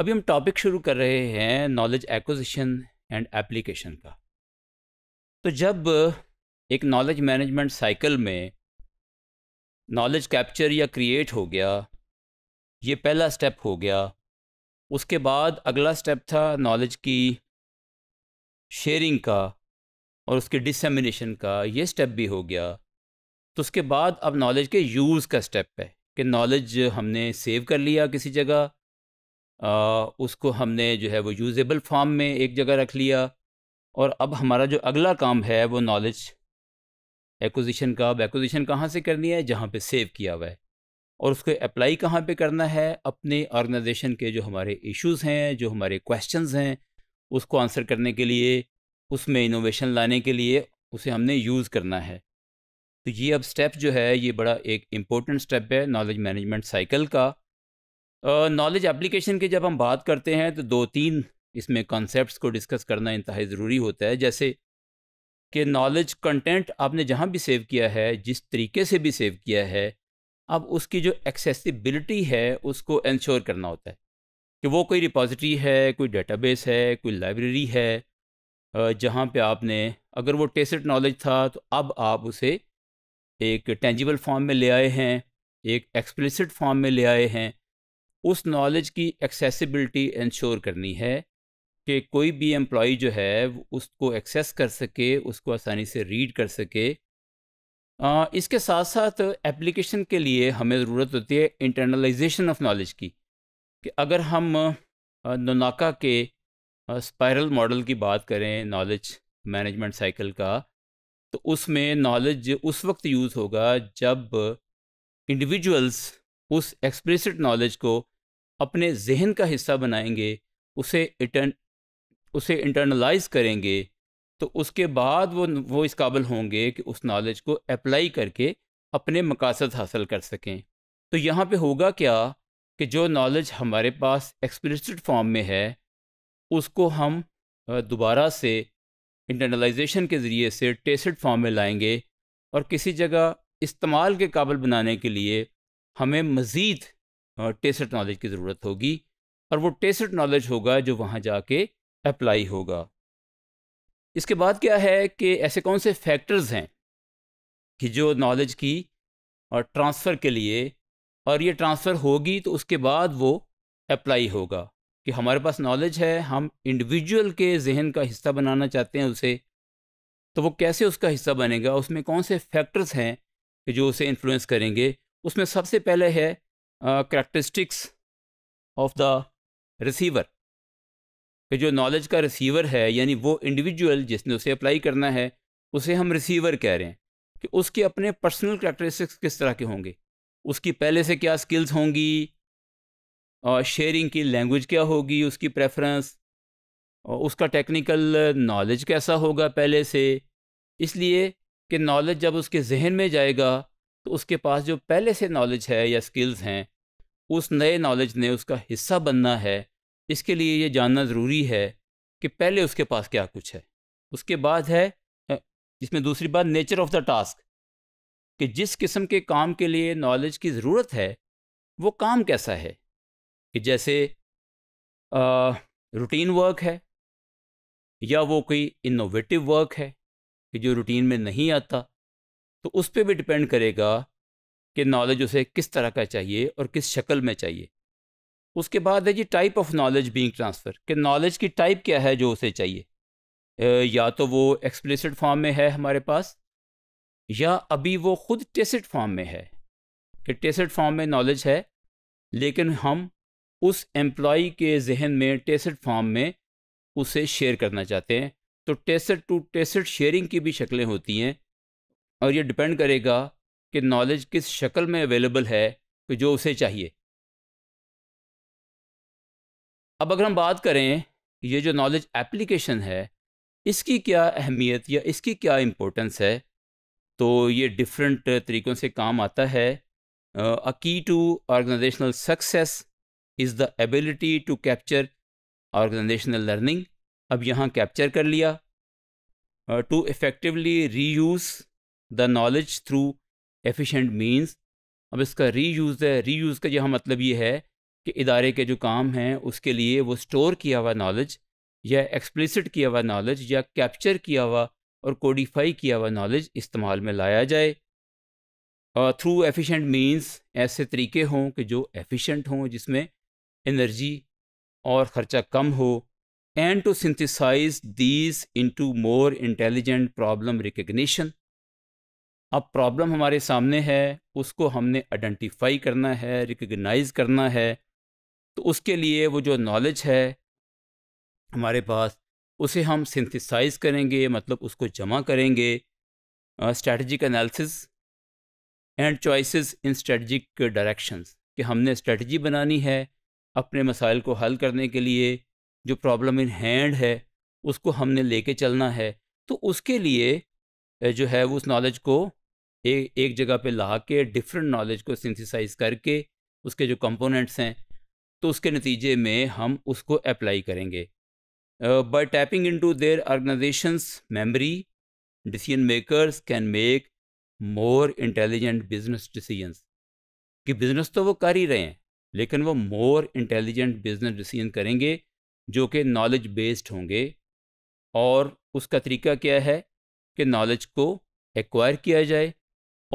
अभी हम टॉपिक शुरू कर रहे हैं नॉलेज एक्विजिशन एंड एप्लीकेशन का तो जब एक नॉलेज मैनेजमेंट साइकिल में नॉलेज कैप्चर या क्रिएट हो गया ये पहला स्टेप हो गया उसके बाद अगला स्टेप था नॉलेज की शेयरिंग का और उसके डिसमिनेशन का ये स्टेप भी हो गया तो उसके बाद अब नॉलेज के यूज़ का स्टेप है कि नॉलेज हमने सेव कर लिया किसी जगह आ, उसको हमने जो है वो यूज़ेबल फॉर्म में एक जगह रख लिया और अब हमारा जो अगला काम है वो नॉलेज एक्विजिशन का अब एक्विजिशन कहाँ से करनी है जहाँ पे सेव किया हुआ है और उसको अप्लाई कहाँ पे करना है अपने ऑर्गेनाइजेशन के जो हमारे इश्यूज हैं जो हमारे क्वेश्चंस हैं उसको आंसर करने के लिए उसमें इनोवेशन लाने के लिए उसे हमने यूज़ करना है तो ये अब स्टेप जो है ये बड़ा एक इम्पोर्टेंट स्टेप है नॉलेज मैनेजमेंट साइकिल का नॉलेज एप्लीकेशन की जब हम बात करते हैं तो दो तीन इसमें कॉन्सेप्ट्स को डिस्कस करना इंतहा ज़रूरी होता है जैसे कि नॉलेज कंटेंट आपने जहाँ भी सेव किया है जिस तरीके से भी सेव किया है अब उसकी जो एक्सेसिबिलिटी है उसको इंश्योर करना होता है कि वो कोई रिपॉजिटरी है कोई डेटाबेस है कोई लाइब्रेरी है जहाँ पे आपने अगर वो टेस्ट नॉलेज था तो अब आप उसे एक टेंजिबल फॉर्म में ले आए हैं एक एक्सप्लिसिट फॉर्म में ले आए हैं उस नॉलेज की एक्सेसिबिलिटी इंश्योर करनी है कि कोई भी एम्प्लॉ जो है उसको एक्सेस कर सके उसको आसानी से रीड कर सके इसके साथ साथ एप्लीकेशन के लिए हमें ज़रूरत होती है इंटरनलाइजेशन ऑफ नॉलेज की कि अगर हम नोनाका के स्पायरल मॉडल की बात करें नॉलेज मैनेजमेंट साइकिल का तो उसमें नॉलेज उस वक्त यूज़ होगा जब इंडिविजुअल्स उस एक्सप्लिसिट नॉलेज को अपने जहन का हिस्सा बनाएंगे उसे इटर्न उसे इंटरनलाइज करेंगे तो उसके बाद वो वो इस काबिल होंगे कि उस नॉलेज को अप्लाई करके अपने मकासद हासिल कर सकें तो यहाँ पे होगा क्या कि जो नॉलेज हमारे पास एक्सप्लिसिट फॉर्म में है उसको हम दोबारा से इंटरनलाइजेशन के ज़रिए से टेस्ट फॉर्म में लाएंगे और किसी जगह इस्तेमाल के काबिल बनाने के लिए हमें मज़ीद टेस्ट नॉलेज की ज़रूरत होगी और वो टेस्ट नॉलेज होगा जो वहाँ जाके अप्लाई होगा इसके बाद क्या है कि ऐसे कौन से फैक्टर्स हैं कि जो नॉलेज की और ट्रांसफ़र के लिए और ये ट्रांसफ़र होगी तो उसके बाद वो अप्लाई होगा कि हमारे पास नॉलेज है हम इंडिविजुअल के जहन का हिस्सा बनाना चाहते हैं उसे तो वो कैसे उसका हिस्सा बनेगा उसमें कौन से फैक्टर्स हैं कि जो उसे इन्फ्लुएंस करेंगे उसमें सबसे पहले है करैक्टरिस्टिक्स ऑफ द रिसीवर कि जो नॉलेज का रिसीवर है यानी वो इंडिविजुअल जिसने उसे अप्लाई करना है उसे हम रिसीवर कह रहे हैं कि उसके अपने पर्सनल करैक्टरिस्टिक्स किस तरह के होंगे उसकी पहले से क्या स्किल्स होंगी और शेयरिंग की लैंग्वेज क्या होगी उसकी प्रेफरेंस और उसका टेक्निकल नॉलेज कैसा होगा पहले से इसलिए कि नॉलेज जब उसके जहन में जाएगा तो उसके पास जो पहले से नॉलेज है या स्किल्स हैं उस नए नॉलेज ने उसका हिस्सा बनना है इसके लिए ये जानना ज़रूरी है कि पहले उसके पास क्या कुछ है उसके बाद है जिसमें दूसरी बात नेचर ऑफ द टास्क कि जिस किस्म के काम के लिए नॉलेज की ज़रूरत है वो काम कैसा है कि जैसे रूटीन वर्क है या वो कोई इनोवेटिव वर्क है कि जो रूटीन में नहीं आता तो उस पर भी डिपेंड करेगा कि नॉलेज उसे किस तरह का चाहिए और किस शक्ल में चाहिए उसके बाद है जी type of knowledge being transfer कि नॉलेज की टाइप क्या है जो उसे चाहिए या तो वो एक्सप्लिसिट फॉर्म में है हमारे पास या अभी वो खुद टेसिड फॉर्म में है कि टेसिड फॉर्म में नॉलेज है लेकिन हम उस एम्प्लॉय के जहन में टेसिड फॉर्म में उसे शेयर करना चाहते हैं तो टेसिड टू टेसिड शेयरिंग की भी शक्लें होती हैं और ये डिपेंड करेगा कि नॉलेज किस शक्ल में अवेलेबल है कि जो उसे चाहिए अब अगर हम बात करें ये जो नॉलेज एप्लीकेशन है इसकी क्या अहमियत या इसकी क्या इम्पोर्टेंस है तो ये डिफरेंट तरीक़ों से काम आता है a key to organisational success is the ability to capture organisational learning अब यहाँ कैप्चर कर लिया to effectively reuse the knowledge through efficient means अब इसका रीयूज़ है रीयूज़ का यहाँ मतलब ये है कि इदारे के जो काम हैं उसके लिए वो स्टोर किया हुआ नॉलेज या एक्सप्लिसिट किया हुआ नॉलेज या कैप्चर किया हुआ और कोडिफाई किया हुआ नॉलेज इस्तेमाल में लाया जाए थ्रू एफिशिएंट मींस ऐसे तरीके हों कि जो एफिशिएंट हों जिसमें एनर्जी और ख़र्चा कम हो and to synthesise these into more intelligent problem recognition अब प्रॉब्लम हमारे सामने है उसको हमने आइडेंटिफाई करना है रिकग्नाइज करना है तो उसके लिए वो जो नॉलेज है हमारे पास उसे हम सिंथेसाइज करेंगे मतलब उसको जमा करेंगे strategic analysis and choices in strategic directions कि हमने स्ट्रेटजी बनानी है अपने मसाइल को हल करने के लिए जो प्रॉब्लम इन हैंड है उसको हमने लेके चलना है तो उसके लिए जो है वो उस नॉलेज को एक एक जगह पे ला के डिफरेंट नॉलेज को सिंथिसाइज करके उसके जो कंपोनेंट्स हैं तो उसके नतीजे में हम उसको अप्लाई करेंगे by tapping into their organisation's memory decision makers can make more intelligent business decisions कि बिजनेस तो वो कर ही रहे हैं लेकिन वो मोर इंटेलिजेंट बिजनेस डिसीजन करेंगे जो कि नॉलेज बेस्ड होंगे और उसका तरीका क्या है कि नॉलेज को एक्वायर किया जाए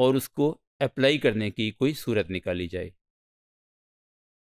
और उसको अप्लाई करने की कोई सूरत निकाली जाए